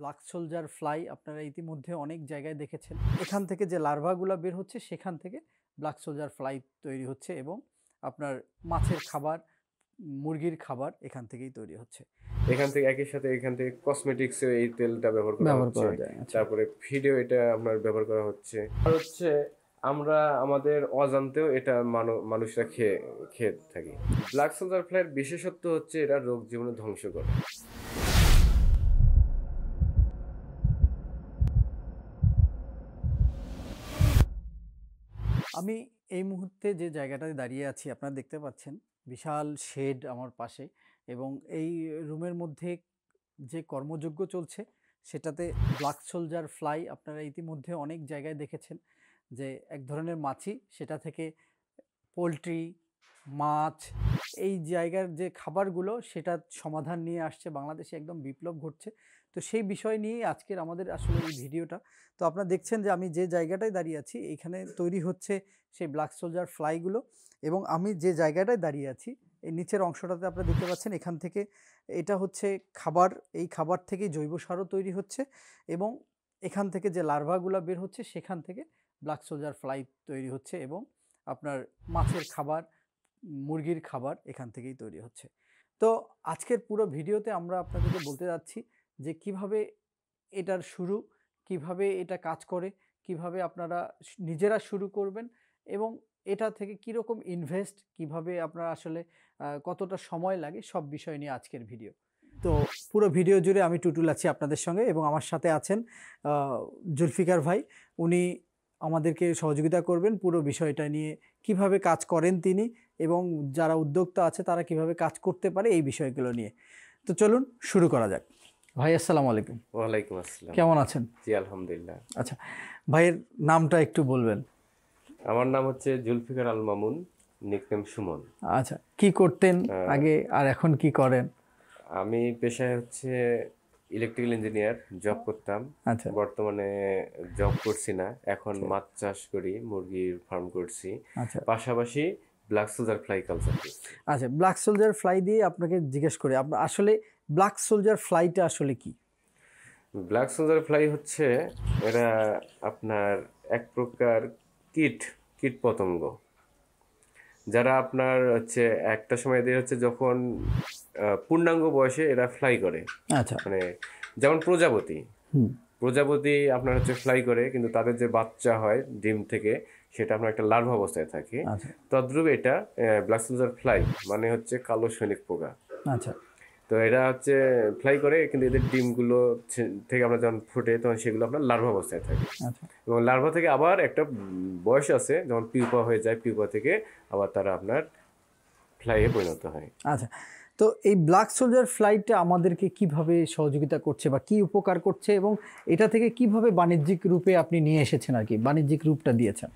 Black soldier fly আপনারা ইতিমধ্যে অনেক জায়গায় দেখেছেন এখান থেকে যে লার্ভাগুলো বের হচ্ছে সেখান থেকে ব্ল্যাক সোলজার ফ্লাই তৈরি হচ্ছে এবং আপনার মাছের খাবার মুরগির খাবার এখান থেকেই তৈরি হচ্ছে এখান থেকে একই সাথে এখান থেকে কসমেটিক্স এই তেলটা ব্যবহার করা হচ্ছে আচ্ছা। তারপরে ভিডিও এটা আপনার ব্যবহার করা হচ্ছে আর হচ্ছে আমরা আমাদের অজান্তেও এটা মানুষরা খেয়ে খেয়ে থাকি ব্ল্যাক সোলজার ফ্লাইয়ের বিশেষত্ব হচ্ছে এটা রোগ জীবনে ধ্বংস করে আমি এই মুহূর্তে যে জায়গাটাতে দাঁড়িয়ে আছি আপনারা দেখতে পাচ্ছেন বিশাল শেড আমার পাশে এবং এই রুমের মধ্যে যে কর্মযোগ্য চলছে সেটাতে ব্ল্যাক সোলজার ফ্লাই আপনারা ইতিমধ্যে অনেক জায়গায় দেখেছেন যে এক ধরনের মাছি সেটা থেকে পোলট্রি মাছ এই জায়গার যে খাবারগুলো সেটা সমাধান নিয়ে আসছে বাংলাদেশে একদম বিপ্লব ঘটছে তো সেই বিষয় নিয়েই আজকের আমাদের আসলে এই ভিডিওটা তো আপনারা দেখছেন যে আমি যে জায়গাটায় দাঁড়িয়ে আছি এখানে তৈরি হচ্ছে সেই ব্ল্যাক সোলজার ফ্লাইগুলো এবং আমি যে জায়গাটায় দাঁড়িয়ে আছি এই নিচের অংশটাতে আপনারা দেখতে পাচ্ছেন এখান থেকে এটা হচ্ছে খাবার এই খাবার থেকে জৈব সারও তৈরি হচ্ছে এবং এখান থেকে যে লার্ভাগুলো বের হচ্ছে সেখান থেকে ব্ল্যাক সোলজার ফ্লাই তৈরি হচ্ছে এবং আপনার মাছের খাবার মুরগির খাবার এখান থেকেই তৈরি হচ্ছে তো আজকের পুরো ভিডিওতে আমরা আপনাদেরকে বলতে যাচ্ছি যে কিভাবে এটার শুরু কিভাবে এটা কাজ করে কিভাবে আপনারা নিজেরা শুরু করবেন এবং এটা থেকে কীরকম ইনভেস্ট কিভাবে আপনার আসলে কতটা সময় লাগে সব বিষয় নিয়ে আজকের ভিডিও তো পুরো ভিডিও জুড়ে আমি টুটুল আছি আপনাদের সঙ্গে এবং আমার সাথে আছেন জুলফিকার ভাই উনি আমাদেরকে সহযোগিতা করবেন পুরো বিষয়টা নিয়ে কিভাবে কাজ করেন তিনি এবং যারা উদ্যোক্তা আছে তারা কিভাবে কাজ করতে পারে এই বিষয়গুলো নিয়ে তো চলুন শুরু করা যাক ভাই আসসালামু আলাইকুম ওয়ালাইকুম আসসালাম কেমন আছেন জি আলহামদুলিল্লাহ আচ্ছা ভাইয়ের নামটা একটু বলবেন আমার নাম হচ্ছে জুলফিকার আল মামুন নিকনেম সুমন আচ্ছা কি করতেন আগে আর এখন কি করেন আমি পেশায় হচ্ছে ইলেকট্রিক্যাল ইঞ্জিনিয়ার জব করতাম আচ্ছা বর্তমানে জব করছি না এখন আচ্ছা। মাছ চাষ করি মুরগির ফার্ম করছি আচ্ছা পাশাপাশি ব্ল্যাক সোলজার ফ্লাই কালচার আচ্ছা ব্ল্যাক সোলজার ফ্লাই দিয়ে আপনাকে জিজ্ঞেস করি আপনার আসলে ব্ল্যাক সোলজার ফ্লাইটা আসলে কি ব্ল্যাক সোলজার ফ্লাই হচ্ছে এরা আপনার এক প্রকার কীট কীট পতঙ্গ যারা আপনার হচ্ছে একটা সময় দিয়ে হচ্ছে যখন পূর্ণাঙ্গ বয়সে এরা ফ্লাই করে আচ্ছা মানে যেমন প্রজাপতি প্রজাপতি আপনার হচ্ছে ফ্লাই করে কিন্তু তাদের যে বাচ্চা হয় ডিম থেকে সেটা আপনার একটা লার্ভা অবস্থায় থাকে আচ্ছা। তদ্রুপ এটা ব্ল্যাক সোলজার ফ্লাই মানে হচ্ছে কালো সৈনিক পোকা আচ্ছা তো এটা হচ্ছে ফ্লাই করে কিন্তু এদের ডিমগুলো থেকে আমরা যখন ফুটে তখন সেগুলো আপনার লার্ভা অবস্থায় থাকে আচ্ছা। এবং লার্ভা থেকে আবার একটা বয়স আছে যখন পিউপা হয়ে যায় পিউপা থেকে আবার তারা আপনার ফ্লাইয়ে পরিণত হয় আচ্ছা তো এই ব্ল্যাক সোলজার ফ্লাইটটা আমাদেরকে কিভাবে সহযোগিতা করছে বা কি উপকার করছে এবং এটা থেকে কিভাবে বাণিজ্যিক রূপে আপনি নিয়ে এসেছেন আর কি বাণিজ্যিক রূপটা দিয়েছেন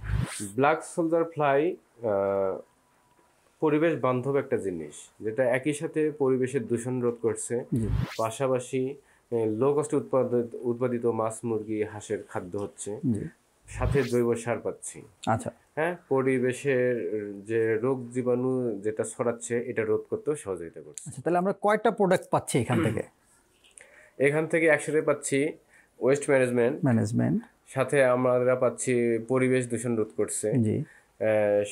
ব্ল্যাক সোলজার ফ্লাই পরিবেশ বান্ধব একটা জিনিস যেটা একই সাথে পরিবেশের দূষণ রোধ করছে পাশাপাশি লো কস্ট উৎপাদিত উৎপাদিত মাছ মুরগি হাঁসের খাদ্য হচ্ছে সাথে জৈব সার পাচ্ছি আচ্ছা হ্যাঁ পরিবেশের যে রোগ জীবাণু যেটা ছড়াচ্ছে এটা রোধ করতেও সহযোগিতা করছে আচ্ছা তাহলে আমরা কয়টা প্রোডাক্ট পাচ্ছি এখান থেকে এখান থেকে একসাথে পাচ্ছি ওয়েস্ট ম্যানেজমেন্ট ম্যানেজমেন্ট সাথে আমরা পাচ্ছি পরিবেশ দূষণ রোধ করছে জি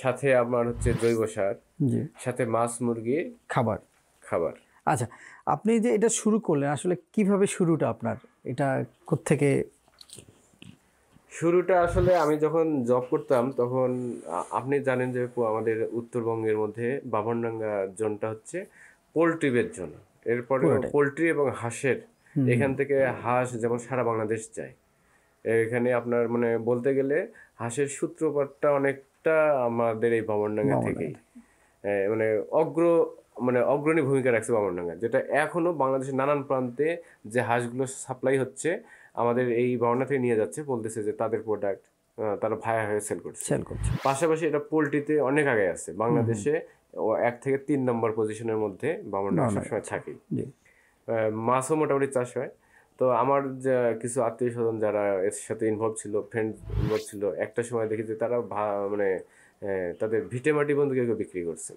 সাথে আপনার হচ্ছে জৈব সার সাথে মাছ মুরগি খাবার খাবার আচ্ছা আপনি যে এটা শুরু করলেন আসলে কিভাবে শুরুটা আপনার এটা থেকে শুরুটা আসলে আমি যখন জব করতাম তখন আপনি জানেন যে আমাদের উত্তরবঙ্গের মধ্যে বাবনডাঙ্গা জোনটা হচ্ছে পোলট্রিবের জোন এরপরে পোলট্রি এবং হাঁসের এখান থেকে হাঁস যেমন সারা বাংলাদেশ যায় এখানে আপনার মানে বলতে গেলে হাঁসের সূত্রপাতটা অনেক অনেকটা আমাদের এই বামনডাঙ্গা থেকে মানে অগ্র মানে অগ্রণী ভূমিকা রাখছে বামনডাঙ্গা যেটা এখনো বাংলাদেশের নানান প্রান্তে যে হাঁসগুলো সাপ্লাই হচ্ছে আমাদের এই বামনডা থেকে নিয়ে যাচ্ছে বলতেছে যে তাদের প্রোডাক্ট তারা ভায়া হয়ে সেল করছে সেল করছে পাশাপাশি এটা পোলট্রিতে অনেক আগে আছে বাংলাদেশে এক থেকে তিন নম্বর পজিশনের মধ্যে বামনডাঙ্গা সবসময় থাকেই মাছও মোটামুটি চাষ হয় তো আমার যা কিছু আত্মীয় স্বজন যারা এর সাথে ইনভলভ ছিল ফ্রেন্ড ইনভলভ ছিল একটা সময় দেখি যে তারা মানে তাদের ভিটে মাটি বন্ধু কেউ বিক্রি করছেন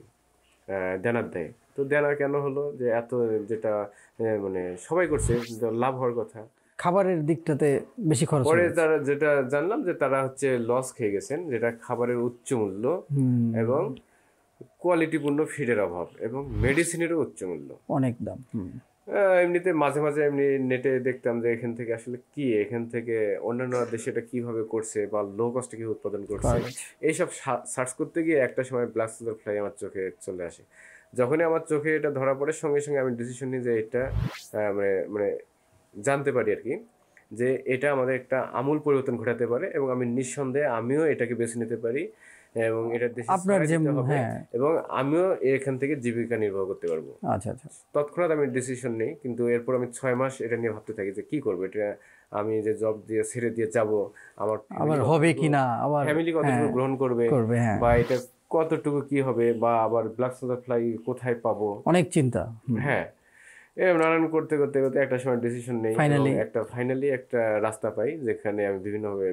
দেনার দেয় তো দেনা কেন হলো যে এত যেটা মানে সবাই করছে লাভ হওয়ার কথা খাবারের দিকটাতে বেশি খরচ পরে তারা যেটা জানলাম যে তারা হচ্ছে লস খেয়ে গেছেন যেটা খাবারের উচ্চ মূল্য এবং কোয়ালিটিপূর্ণ ফিডের অভাব এবং মেডিসিনেরও উচ্চ মূল্য অনেক দাম এমনিতে মাঝে মাঝে এমনি নেটে দেখতাম যে এখান থেকে আসলে কি এখান থেকে অন্যান্য দেশে এটা কিভাবে করছে বা লো কস্টে কি উৎপাদন করছে এইসব সার্চ করতে গিয়ে একটা সময় ব্ল্যাক ফ্লাই আমার চোখে চলে আসে যখনই আমার চোখে এটা ধরা পড়ে সঙ্গে সঙ্গে আমি ডিসিশন নিই যে এটা মানে মানে জানতে পারি আর কি যে এটা আমাদের একটা আমূল পরিবর্তন ঘটাতে পারে এবং আমি নিঃসন্দেহে আমিও এটাকে বেছে নিতে পারি এবং এটা দেশে আপনার যে হ্যাঁ। এবং আমিও এখান থেকে জীবিকা নির্বাহ করতে পারবো আচ্ছা আচ্ছা তৎক্ষণাৎ আমি ডিসিশন নেই কিন্তু এরপর আমি ছয় মাস এটা নিয়ে ভাবতে থাকি যে কি করবো এটা আমি যে জব দিয়ে ছেড়ে দিয়ে যাব আমার হবে কিনা আমার ফ্যামিলি কতটুকু হ্যাঁ, গ্রহণ করবে হ্যাঁ। বা এটা কতটুকু কি হবে বা আবার ব্ল্যাক ফ্লাই কোথায় পাবো অনেক চিন্তা হ্যাঁ এরকম নানান করতে করতে করতে একটা সময় ডিসিশন নেই একটা ফাইনালি একটা রাস্তা পাই যেখানে আমি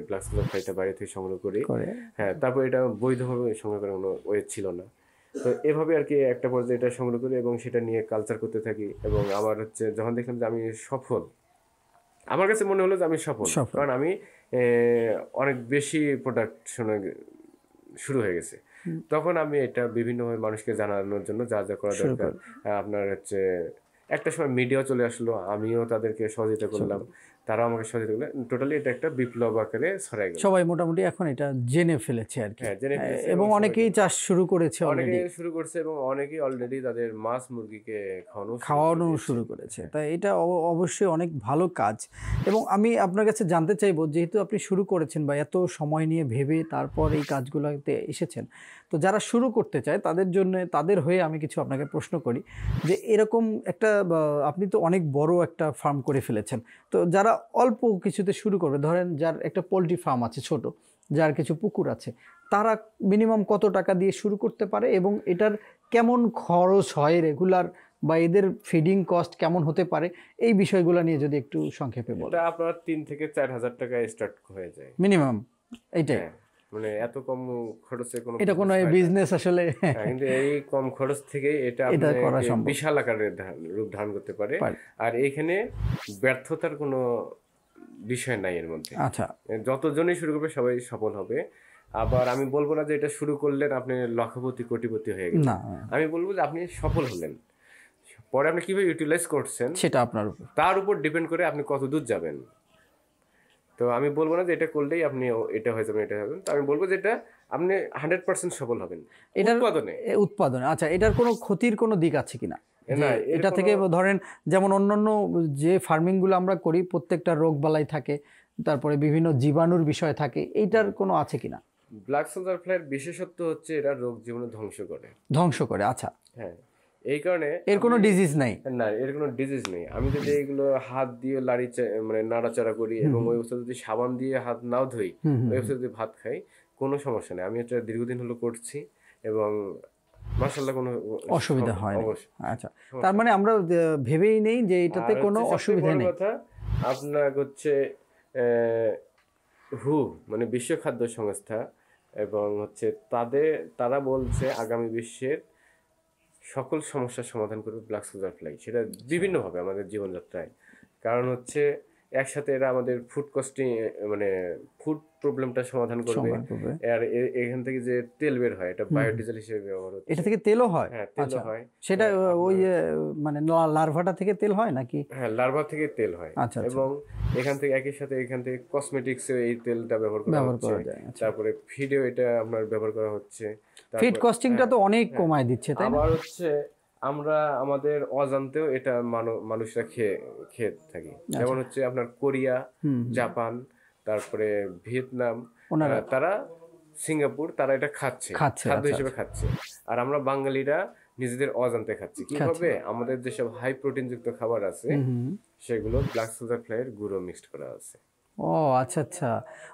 প্লাস্টিক ফাইটা বাইরে থেকে সংগ্রহ করি হ্যাঁ তারপর এটা বৈধভাবে সংগ্রহ করার কোনো ওয়ে ছিল না তো এভাবে আর কি একটা পর্যায়ে এটা সংগ্রহ করি এবং সেটা নিয়ে কালচার করতে থাকি এবং আমার হচ্ছে যখন দেখলাম যে আমি সফল আমার কাছে মনে হলো যে আমি সফল কারণ আমি অনেক বেশি প্রোডাকশনে শুরু হয়ে গেছে তখন আমি এটা বিভিন্নভাবে মানুষকে জানানোর জন্য যা যা করা দরকার আপনার হচ্ছে একটা সময় মিডিয়া চলে আসলো আমিও তাদেরকে সহযোগিতা করলাম তারা আমাকে সহযোগিতা করলেন টোটালি এটা একটা বিপ্লব আকারে ছড়াই সবাই মোটামুটি এখন এটা জেনে ফেলেছে আর কি হ্যাঁ, এবং অনেকেই চাষ শুরু করেছে অনেকে শুরু করছে এবং অনেকেই অলরেডি তাদের মাছ মুরগিকে খাওয়ানো খাওয়ানো শুরু করেছে হ্যাঁ। তাই এটা অবশ্যই অনেক ভালো কাজ এবং আমি আপনার কাছে জানতে চাইবো যেহেতু আপনি শুরু করেছেন বা এত সময় নিয়ে ভেবে তারপর এই কাজগুলোতে এসেছেন তো যারা শুরু করতে চায় তাদের জন্য তাদের হয়ে আমি কিছু আপনাকে প্রশ্ন করি যে এরকম একটা আপনি তো অনেক বড় একটা ফার্ম করে ফেলেছেন তো যারা অল্প কিছুতে শুরু করবে ধরেন যার একটা পোলট্রি ফার্ম আছে ছোট যার কিছু পুকুর আছে তারা মিনিমাম কত টাকা দিয়ে শুরু করতে পারে এবং এটার কেমন খরচ হয় রেগুলার বা এদের ফিডিং কস্ট কেমন হতে পারে এই বিষয়গুলো নিয়ে যদি একটু সংক্ষেপে বলেন আপনার তিন থেকে চার হাজার টাকা স্টার্ট হয়ে যায় মিনিমাম এইটাই হ্যাঁ। মানে এত কম খরচে কোনো এটা কোনো বিজনেস আসলে হ্যাঁ, কিন্তু এই কম খরচ থেকে এটা বিশাল আকারের রূপ ধারণ করতে পারে আর এখানে ব্যর্থতার কোনো বিষয় নাই এর মধ্যে আচ্ছা যতজনই শুরু করবে সবাই সফল হবে আবার আমি বলবো না যে এটা শুরু করলেন আপনি লক্ষপতি কোটিপতি হয়ে গেলেন আমি বলবো যে আপনি সফল হলেন পরে আপনি কিভাবে ইউটিলাইজ করছেন সেটা আপনার উপর তার উপর ডিপেন্ড করে আপনি কত দূর যাবেন তো আমি বলবো না যে এটা করলেই আপনি এটা হয়ে যাবেন এটা হবেন তো আমি বলবো যে এটা আপনি হান্ড্রেড পার্সেন্ট সফল হবেন এটা উৎপাদনে উৎপাদনে আচ্ছা এটার কোনো ক্ষতির কোনো দিক আছে কিনা এটা থেকে ধরেন যেমন অন্যান্য যে ফার্মিংগুলো আমরা করি প্রত্যেকটা রোগ বালাই থাকে তারপরে বিভিন্ন জীবাণুর বিষয় থাকে এইটার কোনো আছে কিনা ব্ল্যাক সোলজার ফ্লাইয়ের বিশেষত্ব হচ্ছে এটা রোগ জীবাণু ধ্বংস করে ধ্বংস করে আচ্ছা হ্যাঁ এই কারণে এর কোনো ডিজিজ নাই না এর কোনো ডিজিজ নেই আমি যদি এগুলো হাত দিয়ে লাড়ি মানে নাড়াচাড়া করি এবং ওই অবস্থা যদি সাবান দিয়ে হাত নাও ধুই ওই অবস্থা যদি ভাত খাই কোনো সমস্যা নেই আমি এটা দীর্ঘদিন হলো করছি এবং মাশাআল্লাহ কোনো অসুবিধা হয় আচ্ছা তার মানে আমরা ভেবেই নেই যে এটাতে কোনো অসুবিধা নেই আপনার হচ্ছে হু মানে বিশ্ব খাদ্য সংস্থা এবং হচ্ছে তাদের তারা বলছে আগামী বিশ্বের সকল সমস্যার সমাধান করবে ব্ল্যাক সোজার ফ্লাই সেটা বিভিন্নভাবে আমাদের জীবনযাত্রায় কারণ হচ্ছে একসাথে এরা আমাদের ফুড কস্টিং মানে ফুড প্রবলেমটা সমাধান করবে আর এখান থেকে যে তেল বের হয় এটা বায়োডিজেল হিসেবে ব্যবহার হচ্ছে এটা থেকে তেলও হয় হ্যাঁ তেল আচ্ছা। হয় সেটা হ্যাঁ, ওই মানে লার্ভাটা থেকে তেল হয় নাকি হ্যাঁ লার্ভা থেকে তেল হয় আচ্ছা, আচ্ছা এবং এখান থেকে একই সাথে এখান থেকে কসমেটিক্সে এই তেলটা ব্যবহার করা হচ্ছে আচ্ছা। তারপরে ফিডেও এটা আপনার ব্যবহার করা হচ্ছে ফিড কস্টিংটা হ্যাঁ, তো অনেক হ্যাঁ। কমায় দিচ্ছে তাই আবার হচ্ছে আমরা আমাদের অজান্তেও এটা মানুষরা খেয়ে খেয়ে থাকি আচ্ছা। যেমন হচ্ছে আপনার কোরিয়া জাপান তারপরে ভিয়েতনাম তারা সিঙ্গাপুর তারা এটা খাচ্ছে খাদ্য আচ্ছা, হিসেবে আচ্ছা। খাচ্ছে আর আমরা বাঙালিরা নিজেদের অজান্তে খাচ্ছি কিভাবে আমাদের যেসব হাই প্রোটিন যুক্ত খাবার আছে সেগুলো ব্ল্যাক সোজা ফ্লাইয়ের গুঁড়ো মিক্সড করা আছে ও আচ্ছা আচ্ছা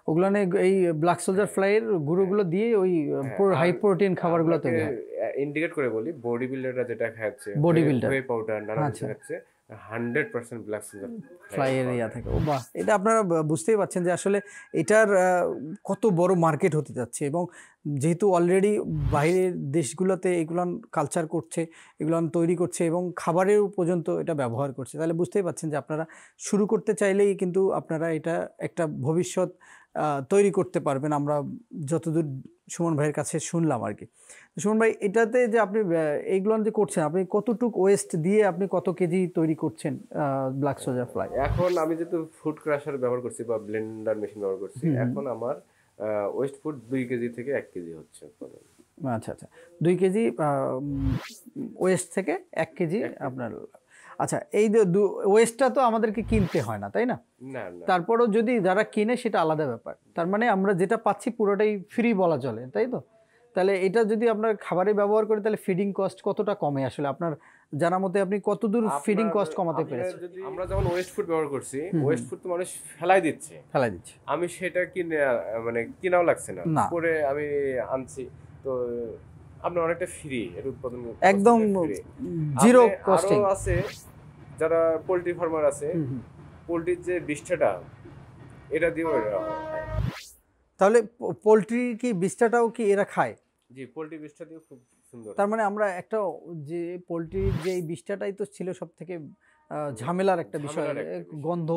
ওগুলো না এই ব্ল্যাক সোলজার ফ্লাইয়ের গুঁড়োগুলো হ্যাঁ। দিয়ে ওই হাই হ্যাঁ, প্রোটিন খাবারগুলো তৈরি হয় ইন্ডিকেট করে বলি বডি বিল্ডাররা যেটা খাচ্ছে বডি বিল্ডার ওয়ে পাউডার নানা আচ্ছা। কিছু খাচ্ছে হান্ড্রেড পার্সেন্ট ফ্লাই এরিয়া ও বাহ এটা আপনারা বুঝতেই পারছেন যে আসলে এটার কত মার্কেট হতে যাচ্ছে এবং যেহেতু অলরেডি বাইরের দেশগুলোতে এগুলান কালচার করছে এগুলান তৈরি করছে এবং খাবারেও পর্যন্ত এটা ব্যবহার করছে তাহলে বুঝতেই পারছেন যে আপনারা শুরু করতে চাইলেই কিন্তু আপনারা এটা একটা ভবিষ্যৎ তৈরি করতে পারবেন আমরা যতদূর সুমন ভাইয়ের কাছে শুনলাম আর কি সুমন ভাই এটাতে যে আপনি এইগুলো যে করছেন আপনি কতটুকু ওয়েস্ট দিয়ে আপনি কত কেজি তৈরি করছেন ব্ল্যাক সোজা ফ্লাই এখন আমি যেহেতু ফুড ক্রাশার ব্যবহার করছি বা ব্লেন্ডার মেশিন ব্যবহার করছি এখন আমার ওয়েস্ট ফুড দুই কেজি থেকে এক কেজি হচ্ছে আচ্ছা আচ্ছা দুই কেজি ওয়েস্ট থেকে এক কেজি আপনার আচ্ছা এই যে ওয়েস্টটা তো আমাদেরকে কিনতে হয় না তাই না তারপরও যদি যারা কিনে সেটা আলাদা ব্যাপার তার মানে আমরা যেটা পাচ্ছি পুরোটাই ফ্রি বলা চলে তাই তো তাহলে এটা যদি আপনার খাবারে ব্যবহার করে তাহলে ফিডিং কস্ট কতটা কমে আসলে আপনার জানা মতে আপনি কতদূর ফিডিং কস্ট কমাতে পেরেছেন আমরা যখন ওয়েস্ট ফুড ব্যবহার করছি ওয়েস্ট ফুড তো মানুষ ফেলাই দিচ্ছে ফেলাই দিচ্ছে আমি সেটা কিনে মানে কিনাও লাগছে না পরে আমি আনছি তো আপনি অনেকটা ফ্রি এর উৎপাদন একদম জিরো কস্টিং আছে যারা পোলট্রি ফার্মার আছে পোলট্রির যে বিষ্ঠাটা এটা দিয়েও তাহলে পোলট্রি কি বিষ্ঠাটাও কি এরা খায় জি পোলট্রি বিষ্ঠা দিয়েও খুব সুন্দর তার মানে আমরা একটা যে পোলট্রির যে এই বিষ্ঠাটাই তো ছিল সব থেকে ঝামেলার একটা বিষয় গন্ধ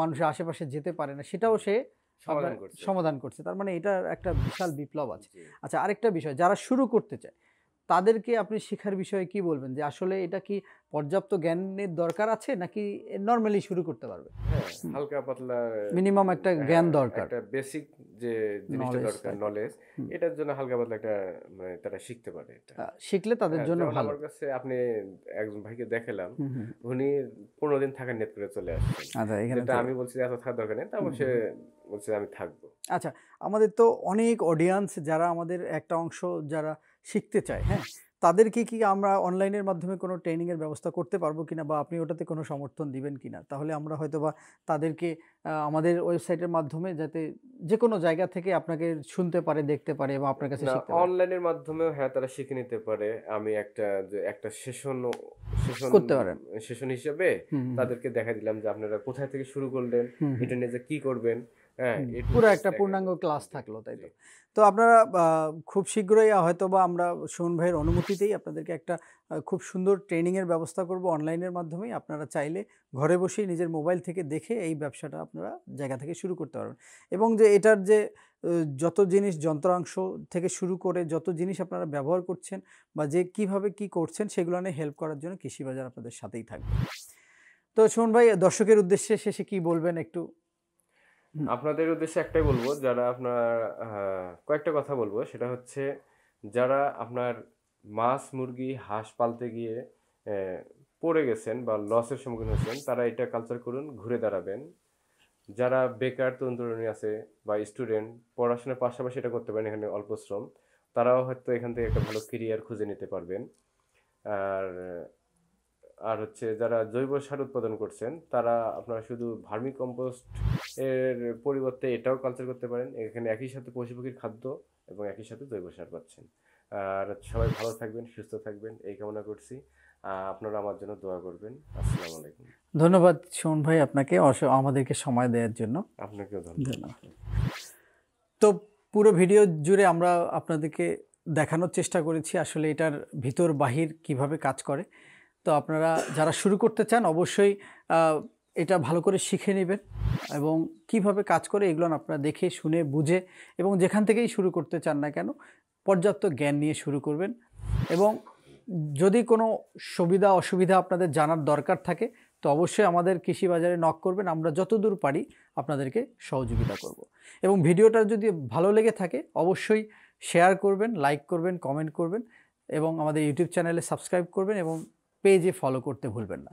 মানুষের আশেপাশে যেতে পারে না সেটাও সে সমাধান করছে তার মানে এটার একটা বিশাল বিপ্লব আছে আচ্ছা আরেকটা বিষয় যারা শুরু করতে চায় তাদেরকে আপনি শেখার বিষয়ে কি বলবেন যে আসলে এটা কি পর্যাপ্ত জ্ঞানের দরকার আছে নাকি নর্মালি শুরু করতে পারবে হ্যাঁ, হালকা পাতলা মিনিমাম একটা হ্যাঁ, জ্ঞান দরকার একটা বেসিক যে জিনিসটা দরকার নলেজ এটার জন্য হালকা পাতলা একটা মানে তারা শিখতে পারে এটা শিখলে তাদের হ্যাঁ, জন্য ভালো আমার কাছে আপনি একজন ভাইকে দেখালাম উনি 15 দিন থাকার নেট করে চলে আসছে আচ্ছা এখানে আমি বলছি এত থাকার দরকার নেই তারপর সে বলছে আমি থাকবো আচ্ছা আমাদের তো অনেক অডিয়েন্স যারা আমাদের একটা অংশ যারা শিখতে চায় হ্যাঁ তাদেরকে কি আমরা অনলাইনের মাধ্যমে কোনো ট্রেনিংয়ের ব্যবস্থা করতে পারবো কিনা বা আপনি ওটাতে কোনো সমর্থন দিবেন কিনা তাহলে আমরা হয়তো বা তাদেরকে আমাদের ওয়েবসাইটের মাধ্যমে যাতে যে কোনো জায়গা থেকে আপনাকে শুনতে পারে দেখতে পারে বা আপনার কাছে অনলাইনের মাধ্যমেও হ্যাঁ তারা শিখে নিতে পারে আমি একটা একটা সেশন করতে পারেন সেশন হিসেবে তাদেরকে দেখা দিলাম যে আপনারা কোথায় থেকে শুরু করলেন ইন্টারনেটে কি করবেন হ্যাঁ, পুরো একটা পূর্ণাঙ্গ ক্লাস থাকলো তাই তো তো আপনারা খুব শীঘ্রই হয়তো বা আমরা সুমন ভাইয়ের অনুমতিতেই আপনাদেরকে একটা খুব সুন্দর ট্রেনিংয়ের ব্যবস্থা করব অনলাইনের মাধ্যমেই আপনারা চাইলে ঘরে বসেই নিজের মোবাইল থেকে দেখে এই ব্যবসাটা আপনারা জায়গা থেকে শুরু করতে পারবেন এবং যে এটার যে যত জিনিস যন্ত্রাংশ থেকে শুরু করে যত জিনিস আপনারা ব্যবহার করছেন বা যে কিভাবে কি করছেন সেগুলো নিয়ে হেল্প করার জন্য কৃষি বাজার আপনাদের সাথেই থাকবে তো সুমন ভাই দর্শকের উদ্দেশ্যে শেষে কি বলবেন একটু আপনাদের উদ্দেশ্যে একটাই বলবো যারা আপনার কয়েকটা কথা বলবো সেটা হচ্ছে যারা আপনার মাছ মুরগি হাঁস পালতে গিয়ে পড়ে গেছেন বা লসের সম্মুখীন হয়েছেন তারা এটা কালচার করুন ঘুরে দাঁড়াবেন যারা বেকার তরুণ তরুণী আছে বা স্টুডেন্ট পড়াশোনার পাশাপাশি এটা করতে পারেন এখানে অল্প শ্রম তারাও হয়তো এখান থেকে একটা ভালো কেরিয়ার খুঁজে নিতে পারবেন আর আর হচ্ছে যারা জৈব সার উৎপাদন করছেন তারা আপনারা শুধু ভার্মি কম্পোস্ট এর পরিবর্তে এটাও কালচার করতে পারেন এখানে একই সাথে পশু পাখির খাদ্য এবং একই সাথে জৈব সার পাচ্ছেন আর সবাই ভালো থাকবেন সুস্থ থাকবেন এই কামনা করছি আপনারা আমার জন্য দোয়া করবেন আসসালামু আলাইকুম ধন্যবাদ শোন ভাই আপনাকে আমাদেরকে সময় দেওয়ার জন্য আপনাকেও ধন্যবাদ তো পুরো ভিডিও জুড়ে আমরা আপনাদেরকে দেখানোর চেষ্টা করেছি আসলে এটার ভিতর বাহির কিভাবে কাজ করে তো আপনারা যারা শুরু করতে চান অবশ্যই এটা ভালো করে শিখে নেবেন এবং কিভাবে কাজ করে এগুলো আপনারা দেখে শুনে বুঝে এবং যেখান থেকেই শুরু করতে চান না কেন পর্যাপ্ত জ্ঞান নিয়ে শুরু করবেন এবং যদি কোনো সুবিধা অসুবিধা আপনাদের জানার দরকার থাকে তো অবশ্যই আমাদের কৃষি বাজারে নক করবেন আমরা যতদূর পারি আপনাদেরকে সহযোগিতা করব। এবং ভিডিওটা যদি ভালো লেগে থাকে অবশ্যই শেয়ার করবেন লাইক করবেন কমেন্ট করবেন এবং আমাদের ইউটিউব চ্যানেলে সাবস্ক্রাইব করবেন এবং পেজে ফলো করতে ভুলবেন না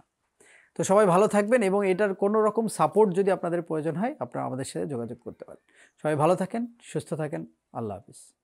তো সবাই ভালো থাকবেন এবং এটার কোনো রকম সাপোর্ট যদি আপনাদের প্রয়োজন হয় আপনারা আমাদের সাথে যোগাযোগ করতে পারেন সবাই ভালো থাকেন সুস্থ থাকেন আল্লাহ হাফিজ